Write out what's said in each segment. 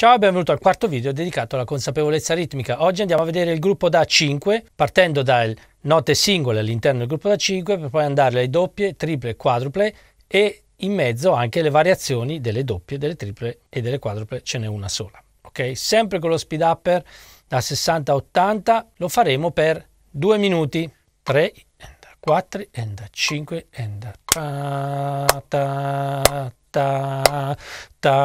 Ciao e benvenuto al quarto video dedicato alla consapevolezza ritmica. Oggi andiamo a vedere il gruppo da 5 partendo dal note singole all'interno del gruppo da 5 per poi andare alle doppie, triple, quadruple e in mezzo anche le variazioni delle doppie, delle triple e delle quadruple, ce n'è una sola. Ok? Sempre con lo speed upper da 60 a 80 lo faremo per 2 minuti, 3 4 and 5 and ta ta ta ta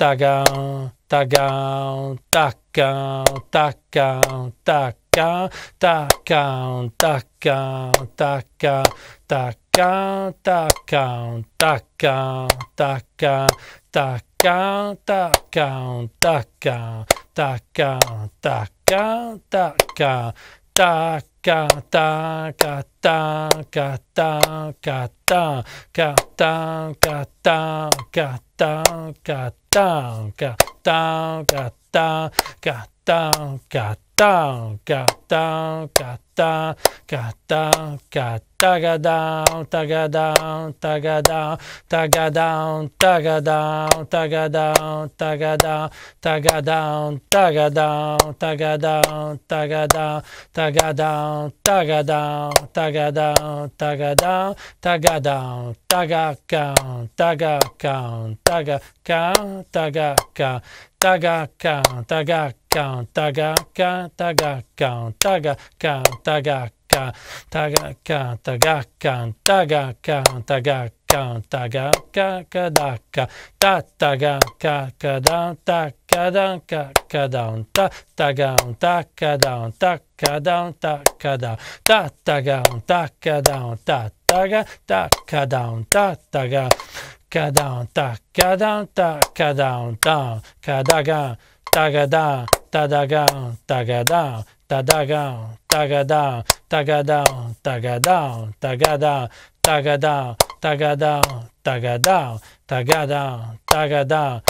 Taka, taka, taka, taka, taka, taka, taka, taka, taka, taka, taka, taka, taka, taka, taka, taka, taka, taka, taka, カタカタカタカタカタカタカタカタカタカタカタカタカタ down, got down, got down, got down, got taga down, taga down, taga down, taga down, taga down, taga down, taga down, taga down, taga down, taga down, taga down, taga down, taga down, taga down, taga down, taga down, taga count, taga count, taga count, taga count taga count taga count taga count taga count taga count taga count taga count taga count taga count taga count taga kaka daka ta taga kaka down taka down kaka down ta taga down taka down taka taka down, taka down, taka down, taka down, taka, taka down, taka down, taka down, Ga! down, taka down, down, taka Ga! taka down, Ga! down, taka Ga! taka down, Ga! down, taka Ga! taka down, Ga! down, taka Ga! taka down, Ga! down, taka Ga! taka down, Ga! down.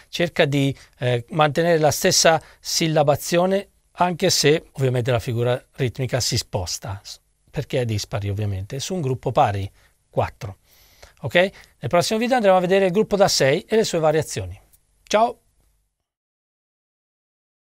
cerca di eh, mantenere la stessa sillabazione anche se ovviamente la figura ritmica si sposta, perché è dispari ovviamente, su un gruppo pari 4. Ok? Nel prossimo video andremo a vedere il gruppo da 6 e le sue variazioni. Ciao!